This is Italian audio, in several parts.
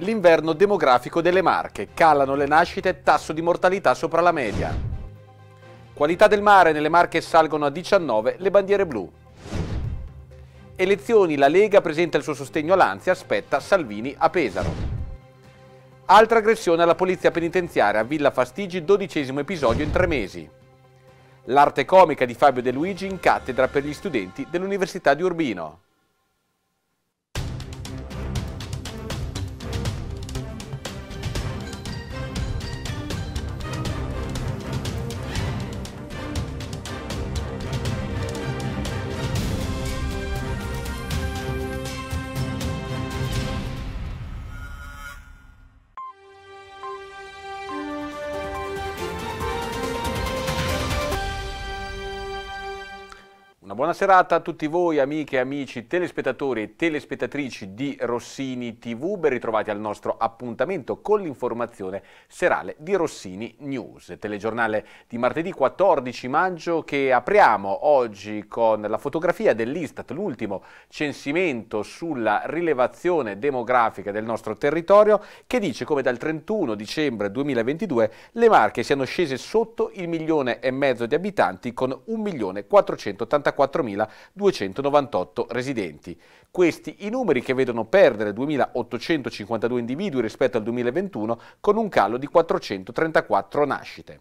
L'inverno demografico delle Marche. Calano le nascite, e tasso di mortalità sopra la media. Qualità del mare nelle Marche salgono a 19 le bandiere blu. Elezioni, la Lega presenta il suo sostegno all'Anzi, aspetta Salvini a Pesaro. Altra aggressione alla polizia penitenziaria, a Villa Fastigi, dodicesimo episodio in tre mesi. L'arte comica di Fabio De Luigi in cattedra per gli studenti dell'Università di Urbino. Buona serata a tutti voi amiche, e amici, telespettatori e telespettatrici di Rossini TV, ben ritrovati al nostro appuntamento con l'informazione serale di Rossini News, telegiornale di martedì 14 maggio che apriamo oggi con la fotografia dell'Istat, l'ultimo censimento sulla rilevazione demografica del nostro territorio che dice come dal 31 dicembre 2022 le Marche siano scese sotto il milione e mezzo di abitanti con 1.484.000 4.298 residenti. Questi i numeri che vedono perdere 2.852 individui rispetto al 2021 con un calo di 434 nascite.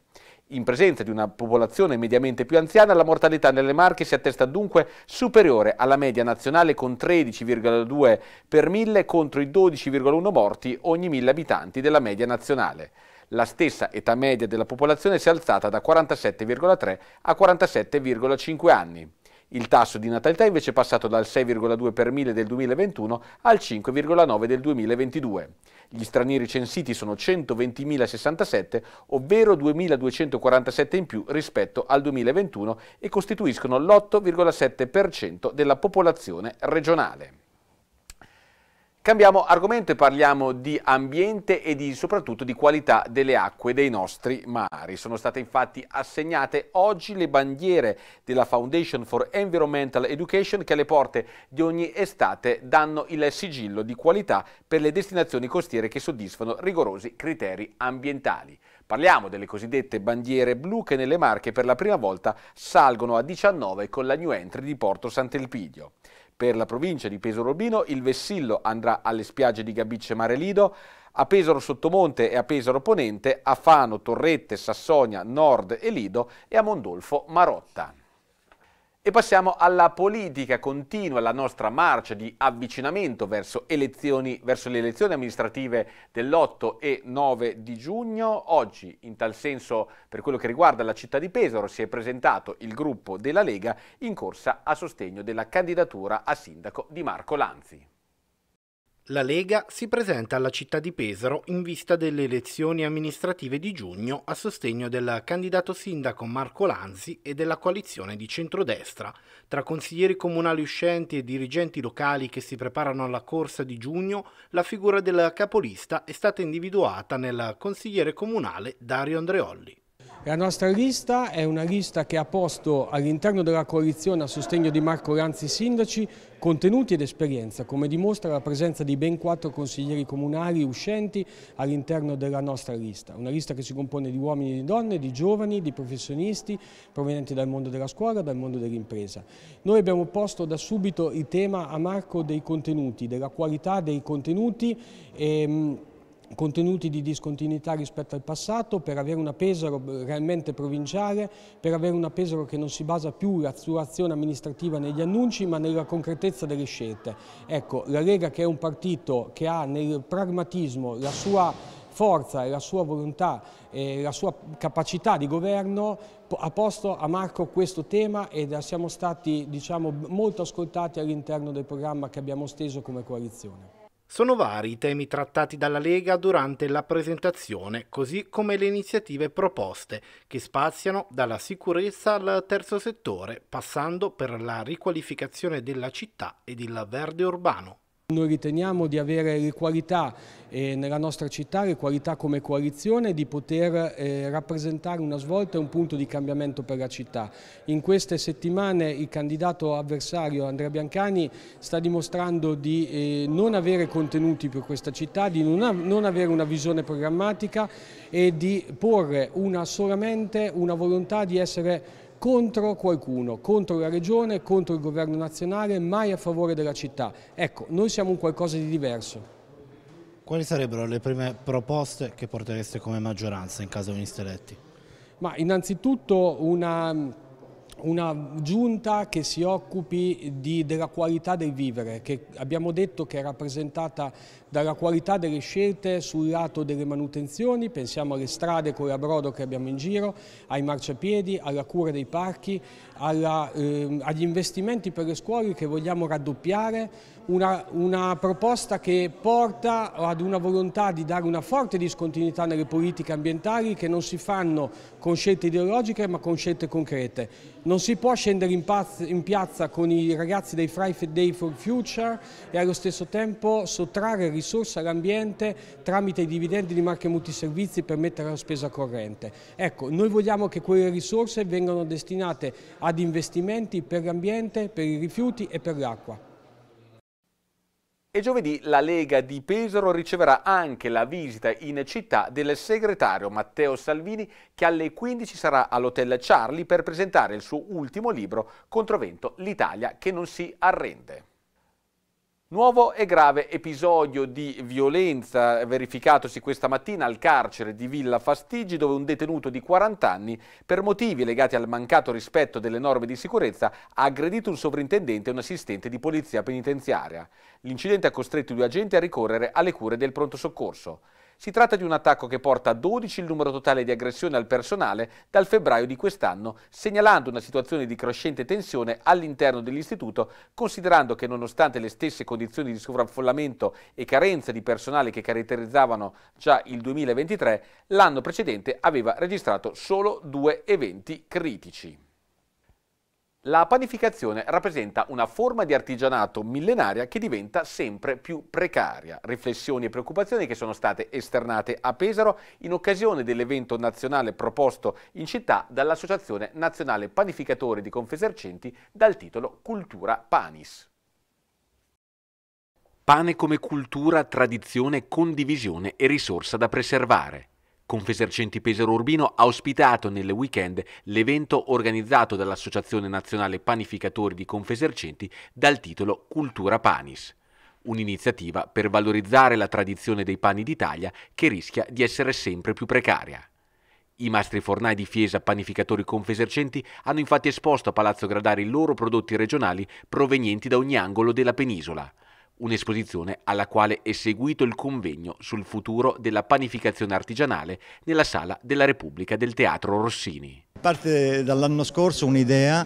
In presenza di una popolazione mediamente più anziana, la mortalità nelle Marche si attesta dunque superiore alla media nazionale con 13,2 per mille contro i 12,1 morti ogni mille abitanti della media nazionale. La stessa età media della popolazione si è alzata da 47,3 a 47,5 anni. Il tasso di natalità invece è passato dal 6,2 per mille del 2021 al 5,9 del 2022. Gli stranieri censiti sono 120.067, ovvero 2.247 in più rispetto al 2021 e costituiscono l'8,7% della popolazione regionale. Cambiamo argomento e parliamo di ambiente e di, soprattutto di qualità delle acque dei nostri mari. Sono state infatti assegnate oggi le bandiere della Foundation for Environmental Education che alle porte di ogni estate danno il sigillo di qualità per le destinazioni costiere che soddisfano rigorosi criteri ambientali. Parliamo delle cosiddette bandiere blu che nelle Marche per la prima volta salgono a 19 con la new entry di Porto Sant'Elpidio. Per la provincia di Pesaro Urbino il vessillo andrà alle spiagge di Gabicce Mare Lido, a Pesaro Sottomonte e a Pesaro Ponente, a Fano, Torrette, Sassonia, Nord e Lido e a Mondolfo Marotta. E passiamo alla politica, continua la nostra marcia di avvicinamento verso, elezioni, verso le elezioni amministrative dell'8 e 9 di giugno. Oggi, in tal senso, per quello che riguarda la città di Pesaro, si è presentato il gruppo della Lega in corsa a sostegno della candidatura a sindaco di Marco Lanzi. La Lega si presenta alla città di Pesaro in vista delle elezioni amministrative di giugno a sostegno del candidato sindaco Marco Lanzi e della coalizione di centrodestra. Tra consiglieri comunali uscenti e dirigenti locali che si preparano alla corsa di giugno, la figura del capolista è stata individuata nel consigliere comunale Dario Andreolli. La nostra lista è una lista che ha posto all'interno della coalizione a sostegno di Marco Ranzi sindaci contenuti ed esperienza, come dimostra la presenza di ben quattro consiglieri comunali uscenti all'interno della nostra lista. Una lista che si compone di uomini e di donne, di giovani, di professionisti provenienti dal mondo della scuola, dal mondo dell'impresa. Noi abbiamo posto da subito il tema a Marco dei contenuti, della qualità dei contenuti. E, ehm, contenuti di discontinuità rispetto al passato, per avere una Pesaro realmente provinciale, per avere una Pesaro che non si basa più sua azione amministrativa negli annunci ma nella concretezza delle scelte. Ecco, la Lega che è un partito che ha nel pragmatismo la sua forza e la sua volontà e la sua capacità di governo ha posto a Marco questo tema ed siamo stati diciamo, molto ascoltati all'interno del programma che abbiamo steso come coalizione. Sono vari i temi trattati dalla Lega durante la presentazione, così come le iniziative proposte, che spaziano dalla sicurezza al terzo settore, passando per la riqualificazione della città ed il verde urbano. Noi riteniamo di avere le qualità eh, nella nostra città, le qualità come coalizione, di poter eh, rappresentare una svolta e un punto di cambiamento per la città. In queste settimane il candidato avversario Andrea Biancani sta dimostrando di eh, non avere contenuti per questa città, di non, av non avere una visione programmatica e di porre una solamente una volontà di essere contro qualcuno, contro la regione, contro il governo nazionale, mai a favore della città. Ecco, noi siamo un qualcosa di diverso. Quali sarebbero le prime proposte che portereste come maggioranza in caso veniste eletti? Ma innanzitutto una una giunta che si occupi di, della qualità del vivere, che abbiamo detto che è rappresentata dalla qualità delle scelte sul lato delle manutenzioni, pensiamo alle strade con la brodo che abbiamo in giro, ai marciapiedi, alla cura dei parchi, alla, eh, agli investimenti per le scuole che vogliamo raddoppiare, una, una proposta che porta ad una volontà di dare una forte discontinuità nelle politiche ambientali che non si fanno con scelte ideologiche ma con scelte concrete. Non si può scendere in, pazza, in piazza con i ragazzi dei Friday for Future e allo stesso tempo sottrarre risorse risorsa all'ambiente tramite i dividendi di marche multiservizi per mettere la spesa corrente. Ecco, noi vogliamo che quelle risorse vengano destinate ad investimenti per l'ambiente, per i rifiuti e per l'acqua. E giovedì la Lega di Pesaro riceverà anche la visita in città del segretario Matteo Salvini che alle 15 sarà all'Hotel Charlie per presentare il suo ultimo libro Controvento, l'Italia che non si arrende. Nuovo e grave episodio di violenza verificatosi questa mattina al carcere di Villa Fastigi dove un detenuto di 40 anni per motivi legati al mancato rispetto delle norme di sicurezza ha aggredito un sovrintendente e un assistente di polizia penitenziaria. L'incidente ha costretto i due agenti a ricorrere alle cure del pronto soccorso. Si tratta di un attacco che porta a 12 il numero totale di aggressioni al personale dal febbraio di quest'anno, segnalando una situazione di crescente tensione all'interno dell'istituto, considerando che nonostante le stesse condizioni di sovraffollamento e carenza di personale che caratterizzavano già il 2023, l'anno precedente aveva registrato solo due eventi critici. La panificazione rappresenta una forma di artigianato millenaria che diventa sempre più precaria. Riflessioni e preoccupazioni che sono state esternate a Pesaro in occasione dell'evento nazionale proposto in città dall'Associazione Nazionale Panificatori di Confesercenti dal titolo Cultura Panis. Pane come cultura, tradizione, condivisione e risorsa da preservare. Confesercenti Pesaro Urbino ha ospitato nel weekend l'evento organizzato dall'Associazione Nazionale Panificatori di Confesercenti dal titolo Cultura Panis. Un'iniziativa per valorizzare la tradizione dei pani d'Italia che rischia di essere sempre più precaria. I mastri fornai di Fiesa Panificatori Confesercenti hanno infatti esposto a Palazzo Gradari i loro prodotti regionali provenienti da ogni angolo della penisola un'esposizione alla quale è seguito il convegno sul futuro della panificazione artigianale nella Sala della Repubblica del Teatro Rossini. Parte dall'anno scorso un'idea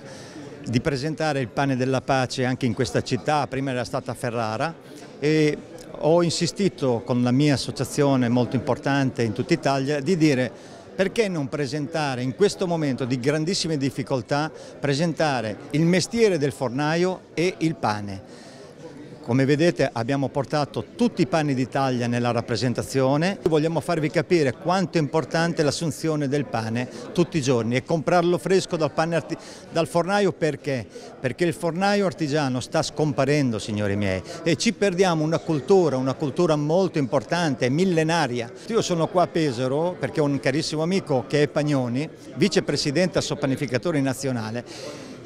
di presentare il pane della pace anche in questa città, prima era stata Ferrara e ho insistito con la mia associazione molto importante in tutta Italia di dire perché non presentare in questo momento di grandissime difficoltà, presentare il mestiere del fornaio e il pane come vedete abbiamo portato tutti i panni d'Italia nella rappresentazione. Vogliamo farvi capire quanto è importante l'assunzione del pane tutti i giorni e comprarlo fresco dal, dal fornaio perché? Perché il fornaio artigiano sta scomparendo, signori miei, e ci perdiamo una cultura, una cultura molto importante, millenaria. Io sono qua a Pesaro perché ho un carissimo amico che è Pagnoni, vicepresidente al assopanificatore nazionale,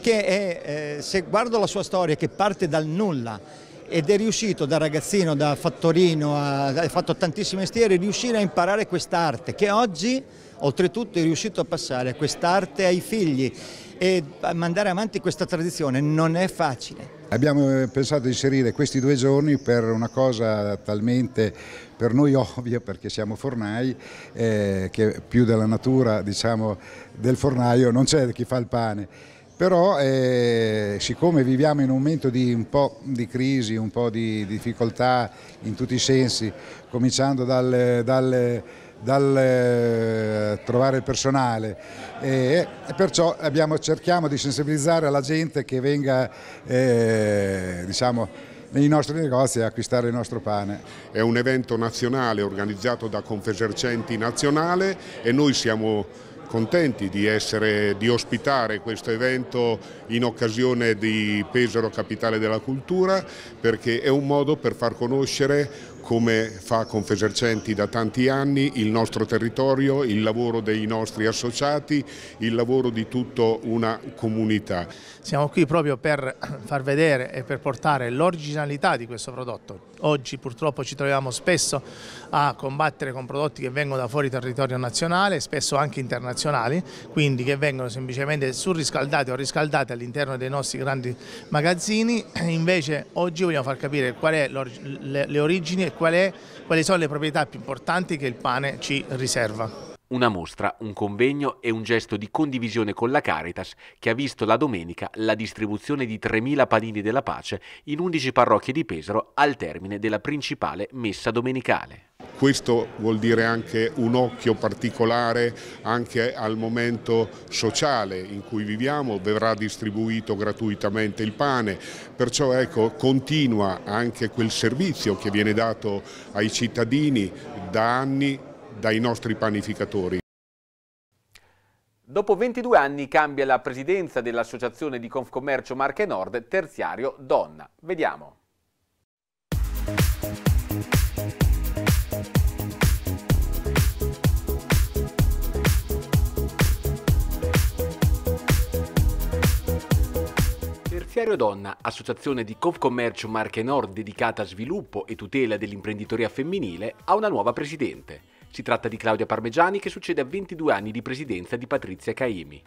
che è, eh, se guardo la sua storia che parte dal nulla, ed è riuscito da ragazzino, da fattorino, ha fatto tantissimi mestieri, riuscire a imparare quest'arte che oggi oltretutto è riuscito a passare quest'arte ai figli e a mandare avanti questa tradizione non è facile. Abbiamo eh, pensato di inserire questi due giorni per una cosa talmente per noi ovvia perché siamo fornai, eh, che più della natura diciamo, del fornaio non c'è chi fa il pane però eh, siccome viviamo in un momento di un po' di crisi, un po' di difficoltà in tutti i sensi, cominciando dal, dal, dal eh, trovare il personale, eh, e perciò abbiamo, cerchiamo di sensibilizzare la gente che venga eh, diciamo, nei nostri negozi a acquistare il nostro pane. È un evento nazionale organizzato da Confesercenti Nazionale e noi siamo contenti di, essere, di ospitare questo evento in occasione di Pesaro Capitale della Cultura perché è un modo per far conoscere come fa Confesercenti da tanti anni, il nostro territorio, il lavoro dei nostri associati, il lavoro di tutta una comunità. Siamo qui proprio per far vedere e per portare l'originalità di questo prodotto. Oggi purtroppo ci troviamo spesso a combattere con prodotti che vengono da fuori territorio nazionale, spesso anche internazionali, quindi che vengono semplicemente surriscaldati o riscaldati all'interno dei nostri grandi magazzini. Invece oggi vogliamo far capire qual è le origini qual è, quali sono le proprietà più importanti che il pane ci riserva. Una mostra, un convegno e un gesto di condivisione con la Caritas che ha visto la domenica la distribuzione di 3.000 panini della pace in 11 parrocchie di Pesaro al termine della principale messa domenicale questo vuol dire anche un occhio particolare anche al momento sociale in cui viviamo, verrà distribuito gratuitamente il pane, perciò ecco, continua anche quel servizio che viene dato ai cittadini da anni dai nostri panificatori. Dopo 22 anni cambia la presidenza dell'Associazione di Confcommercio Marche Nord Terziario Donna. Vediamo. Finanziario Donna, associazione di Confcommercio Marche Nord dedicata a sviluppo e tutela dell'imprenditoria femminile, ha una nuova presidente. Si tratta di Claudia Parmegiani che succede a 22 anni di presidenza di Patrizia Caimi.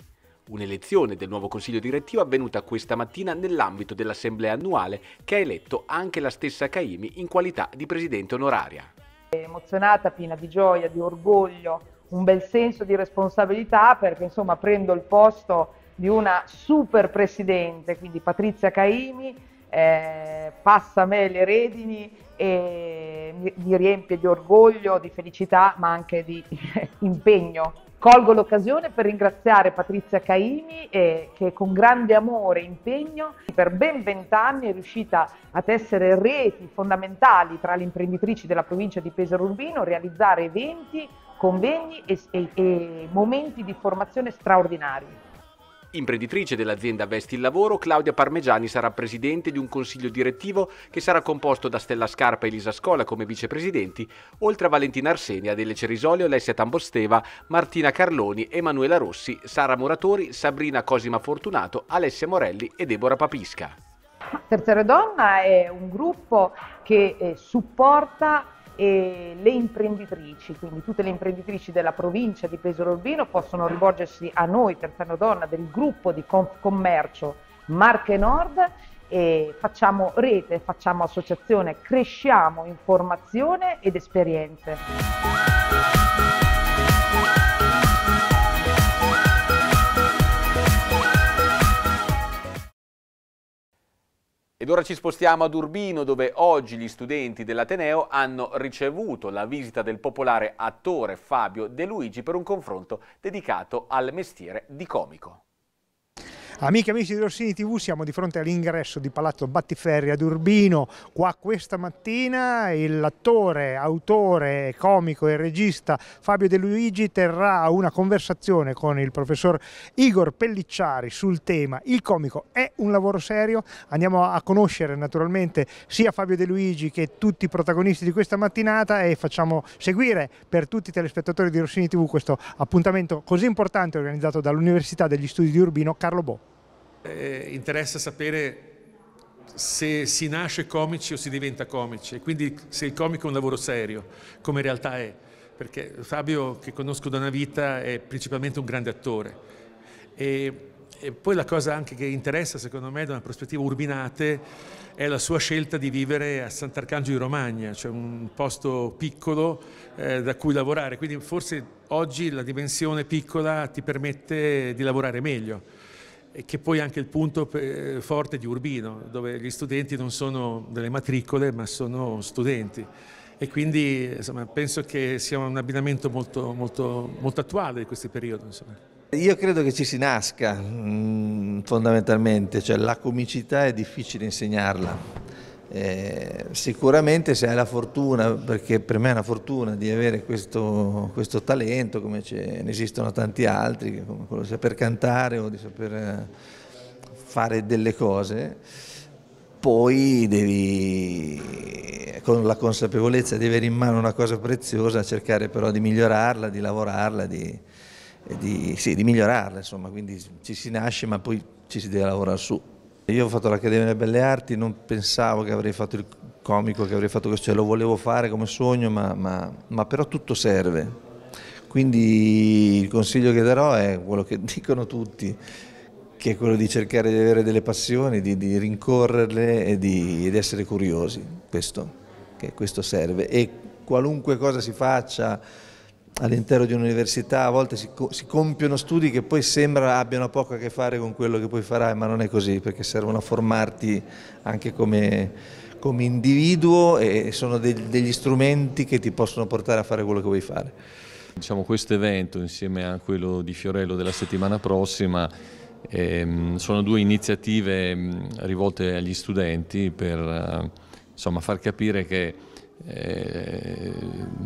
Un'elezione del nuovo consiglio direttivo è avvenuta questa mattina nell'ambito dell'assemblea annuale che ha eletto anche la stessa Caimi in qualità di presidente onoraria. emozionata, piena di gioia, di orgoglio, un bel senso di responsabilità perché insomma prendo il posto di una super presidente, quindi Patrizia Caimi, eh, passa a me le redini e mi, mi riempie di orgoglio, di felicità, ma anche di impegno. Colgo l'occasione per ringraziare Patrizia Caimi eh, che con grande amore e impegno per ben vent'anni è riuscita a tessere reti fondamentali tra le imprenditrici della provincia di Pesaro Urbino, realizzare eventi, convegni e, e, e momenti di formazione straordinari. Imprenditrice dell'azienda Vesti il Lavoro, Claudia Parmegiani sarà presidente di un consiglio direttivo che sarà composto da Stella Scarpa e Elisa Scola come vicepresidenti, oltre a Valentina Arsenia, Adele Cerisolio, Alessia Tambosteva, Martina Carloni, Emanuela Rossi, Sara Moratori, Sabrina Cosima Fortunato, Alessia Morelli e Deborah Papisca. Terza Donna è un gruppo che eh, supporta e le imprenditrici, quindi tutte le imprenditrici della provincia di Pesaro Urbino possono rivolgersi a noi, Terzano Donna, del gruppo di Confcommercio Marche Nord e facciamo rete, facciamo associazione, cresciamo informazione ed esperienze. Ed ora ci spostiamo ad Urbino dove oggi gli studenti dell'Ateneo hanno ricevuto la visita del popolare attore Fabio De Luigi per un confronto dedicato al mestiere di comico. Amiche e amici di Rossini TV, siamo di fronte all'ingresso di Palazzo Battiferri ad Urbino. Qua questa mattina l'attore, autore, comico e regista Fabio De Luigi terrà una conversazione con il professor Igor Pellicciari sul tema Il comico è un lavoro serio? Andiamo a conoscere naturalmente sia Fabio De Luigi che tutti i protagonisti di questa mattinata e facciamo seguire per tutti i telespettatori di Rossini TV questo appuntamento così importante organizzato dall'Università degli Studi di Urbino Carlo Bo eh, interessa sapere se si nasce comici o si diventa comici, e quindi se il comico è un lavoro serio, come in realtà è, perché Fabio, che conosco da una vita, è principalmente un grande attore. E, e poi la cosa anche che interessa, secondo me, da una prospettiva urbinate, è la sua scelta di vivere a Sant'Arcangio di Romagna, cioè un posto piccolo eh, da cui lavorare. Quindi forse oggi la dimensione piccola ti permette di lavorare meglio che poi è anche il punto forte di Urbino, dove gli studenti non sono delle matricole ma sono studenti. E quindi insomma, penso che sia un abbinamento molto, molto, molto attuale di questo periodo. Insomma. Io credo che ci si nasca mm, fondamentalmente, cioè la comicità è difficile insegnarla eh, sicuramente se hai la fortuna, perché per me è una fortuna di avere questo, questo talento, come ne esistono tanti altri, come quello di saper cantare o di saper eh, fare delle cose, poi devi, con la consapevolezza di avere in mano una cosa preziosa, cercare però di migliorarla, di lavorarla, di, di, sì, di migliorarla, insomma, quindi ci si nasce ma poi ci si deve lavorare su. Io ho fatto l'Accademia delle Belle Arti, non pensavo che avrei fatto il comico, che avrei fatto questo, cioè, lo volevo fare come sogno, ma, ma, ma però tutto serve. Quindi il consiglio che darò è quello che dicono tutti, che è quello di cercare di avere delle passioni, di, di rincorrerle e di, di, essere curiosi. Questo, che questo serve. E qualunque cosa si faccia, all'interno di un'università a volte si, si, compiono studi che poi sembra abbiano poco a che fare con quello che poi farai, ma non è così, perché servono a formarti anche come, come individuo e sono de degli strumenti che ti possono portare a fare quello che vuoi fare. Diciamo questo evento insieme a quello di Fiorello della settimana prossima ehm, sono due iniziative rivolte agli studenti per eh, insomma, far capire che eh,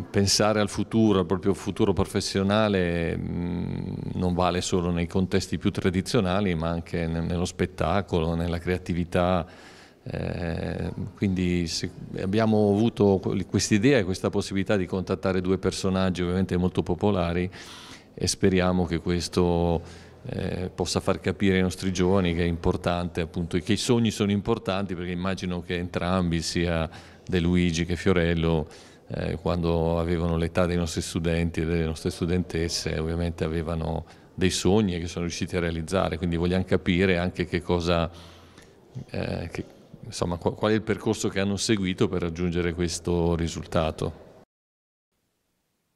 pensare al futuro, al proprio futuro professionale mm, non vale solo nei contesti più tradizionali ma anche nello spettacolo, nella creatività. Eh, quindi abbiamo avuto quest'idea e questa possibilità di contattare due personaggi ovviamente molto popolari e speriamo che questo eh, possa far capire ai nostri giovani che è importante appunto che i sogni sono importanti perché immagino che entrambi sia De Luigi che Fiorello eh, quando avevano l'età dei nostri studenti e delle nostre studentesse ovviamente avevano dei sogni che sono riusciti a realizzare, quindi vogliamo capire anche che cosa, eh, che, insomma, qual, qual è il percorso che hanno seguito per raggiungere questo risultato.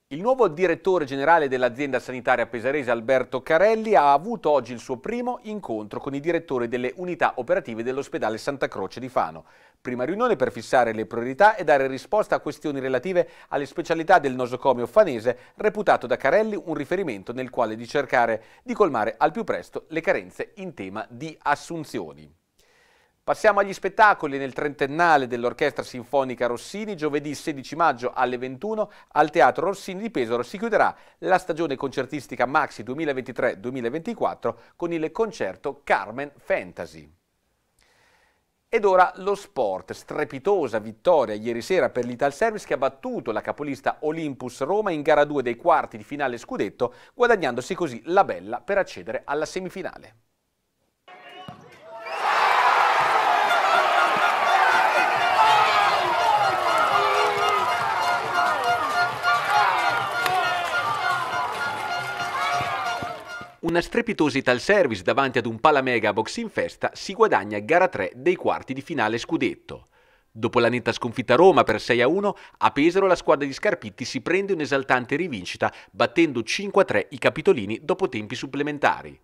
Il nuovo direttore generale dell'azienda sanitaria pesarese Alberto Carelli ha avuto oggi il suo primo incontro con i direttori delle unità operative dell'ospedale Santa Croce di Fano. Prima riunione per fissare le priorità e dare risposta a questioni relative alle specialità del nosocomio fanese, reputato da Carelli un riferimento nel quale di cercare di colmare al più presto le carenze in tema di assunzioni. Passiamo agli spettacoli nel trentennale dell'Orchestra Sinfonica Rossini. Giovedì 16 maggio alle 21 al Teatro Rossini di Pesaro si chiuderà la stagione concertistica Maxi 2023-2024 con il concerto Carmen Fantasy. Ed ora lo sport, strepitosa vittoria ieri sera per l'Ital Service che ha battuto la capolista Olympus Roma in gara 2 dei quarti di finale scudetto, guadagnandosi così la bella per accedere alla semifinale. una strepitosa Ital service davanti ad un Palamega box in festa si guadagna gara 3 dei quarti di finale scudetto. Dopo la netta sconfitta a Roma per 6-1, a Pesaro la squadra di Scarpitti si prende un'esaltante rivincita battendo 5-3 i capitolini dopo tempi supplementari.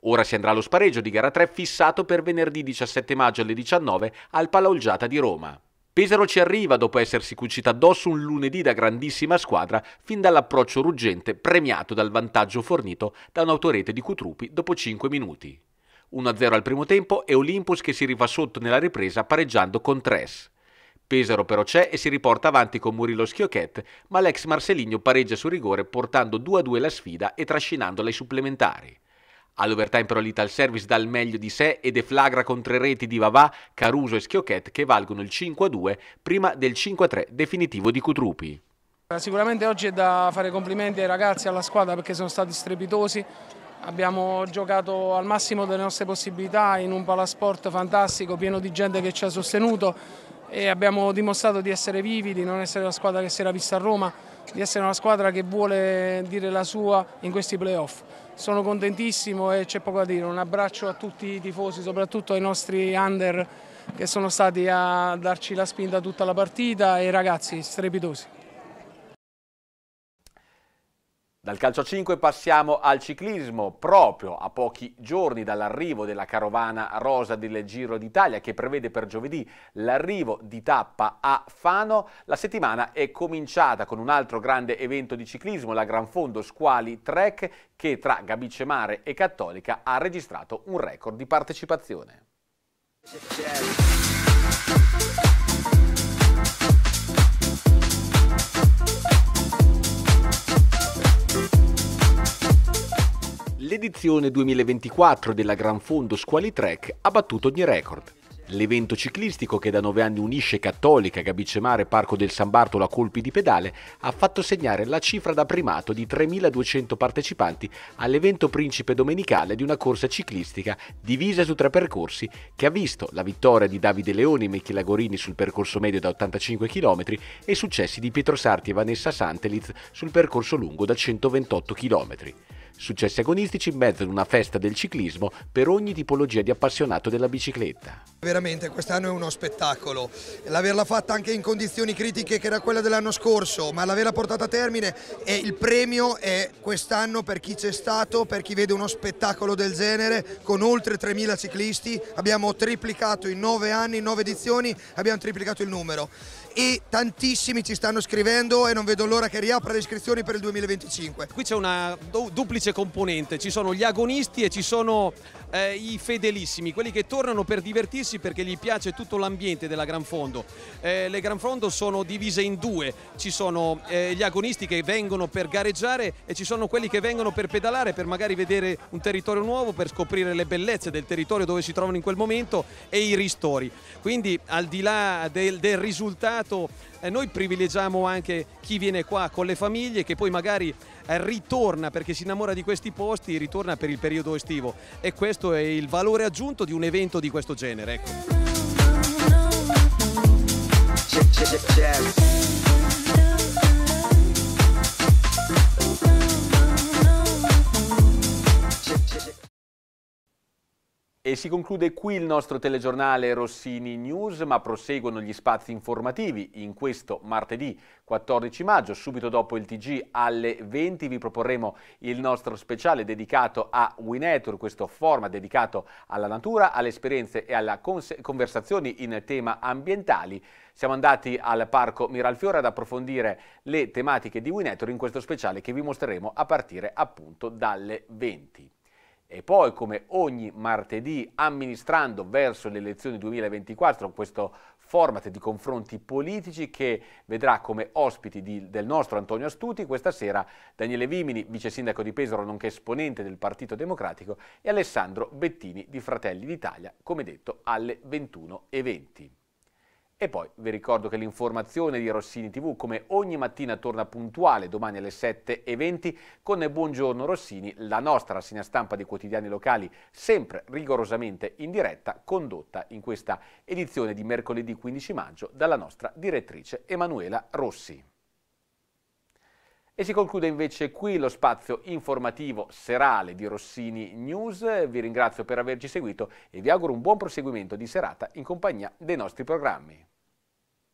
Ora si andrà allo spareggio di gara 3 fissato per venerdì 17 maggio alle 19 al Palaolgiata di Roma. Pesaro ci arriva dopo essersi cucita addosso un lunedì da grandissima squadra fin dall'approccio ruggente premiato dal vantaggio fornito da un'autorete di Cutrupi dopo 5 minuti. 1-0 al primo tempo e Olympus che si rifà sotto nella ripresa pareggiando con Tres. Pesaro però c'è e si riporta avanti con Murillo Schiochet, ma l'ex Marseligno pareggia su rigore portando 2-2 la sfida e trascinandola ai supplementari. All'overtime però l'Ital Service dà il meglio di sé e deflagra con tre reti di Vavà, Caruso e Schiochet che valgono il 5-2 prima del 5-3 definitivo di Cutrupi. Eh, sicuramente oggi è da fare complimenti ai ragazzi e alla squadra perché sono stati strepitosi, abbiamo giocato al massimo delle nostre possibilità in un palasport fantastico pieno di gente che ci ha sostenuto e abbiamo dimostrato di essere vivi, di non essere la squadra che si era vista a Roma di essere una squadra che vuole dire la sua in questi playoff. Sono contentissimo e c'è poco da dire. Un abbraccio a tutti i tifosi, soprattutto ai nostri under che sono stati a darci la spinta tutta la partita e ai ragazzi strepitosi. Dal calcio 5 passiamo al ciclismo, proprio a pochi giorni dall'arrivo della carovana rosa del Giro d'Italia che prevede per giovedì l'arrivo di tappa a Fano, la settimana è cominciata con un altro grande evento di ciclismo, la Gran Fondo Squali Trek che tra Gabicemare e Cattolica ha registrato un record di partecipazione. L'edizione 2024 della Gran Fondo Squali Trek ha battuto ogni record. L'evento ciclistico che da nove anni unisce Cattolica, Gabicemare e Parco del San Bartolo a colpi di pedale ha fatto segnare la cifra da primato di 3.200 partecipanti all'evento principe domenicale di una corsa ciclistica divisa su tre percorsi che ha visto la vittoria di Davide Leoni e Michele Gorini sul percorso medio da 85 km e i successi di Pietro Sarti e Vanessa Santeliz sul percorso lungo da 128 km. Successi agonistici in mezzo ad una festa del ciclismo per ogni tipologia di appassionato della bicicletta. Veramente quest'anno è uno spettacolo, l'averla fatta anche in condizioni critiche che era quella dell'anno scorso, ma l'averla portata a termine e il premio è quest'anno per chi c'è stato, per chi vede uno spettacolo del genere con oltre 3.000 ciclisti, abbiamo triplicato in 9 anni, in 9 edizioni, abbiamo triplicato il numero e tantissimi ci stanno scrivendo e non vedo l'ora che riapra le iscrizioni per il 2025. Qui c'è una du duplice componente, ci sono gli agonisti e ci sono eh, i fedelissimi, quelli che tornano per divertirsi perché gli piace tutto l'ambiente della Gran Fondo. Eh, le Gran Fondo sono divise in due, ci sono eh, gli agonisti che vengono per gareggiare e ci sono quelli che vengono per pedalare, per magari vedere un territorio nuovo, per scoprire le bellezze del territorio dove si trovano in quel momento e i ristori. Quindi al di là del, del risultato mercato eh, noi privilegiamo anche chi viene qua con le famiglie che poi magari eh, ritorna perché si innamora di questi posti, ritorna per il periodo estivo e questo è il valore aggiunto di un evento di questo genere. Ecco. E si conclude qui il nostro telegiornale Rossini News, ma proseguono gli spazi informativi. In questo martedì 14 maggio, subito dopo il TG alle 20, vi proporremo il nostro speciale dedicato a Winetur, questo format dedicato alla natura, alle esperienze e alle conversazioni in tema ambientali. Siamo andati al Parco Miralfiore ad approfondire le tematiche di Winetur in questo speciale che vi mostreremo a partire appunto dalle 20. E poi, come ogni martedì, amministrando verso le elezioni 2024, questo format di confronti politici che vedrà come ospiti di, del nostro Antonio Astuti questa sera Daniele Vimini, vice sindaco di Pesaro nonché esponente del Partito Democratico e Alessandro Bettini di Fratelli d'Italia, come detto alle 21.20. E poi vi ricordo che l'informazione di Rossini TV come ogni mattina torna puntuale domani alle 7.20 con Buongiorno Rossini, la nostra rassegna stampa dei quotidiani locali sempre rigorosamente in diretta condotta in questa edizione di mercoledì 15 maggio dalla nostra direttrice Emanuela Rossi. E si conclude invece qui lo spazio informativo serale di Rossini News. Vi ringrazio per averci seguito e vi auguro un buon proseguimento di serata in compagnia dei nostri programmi.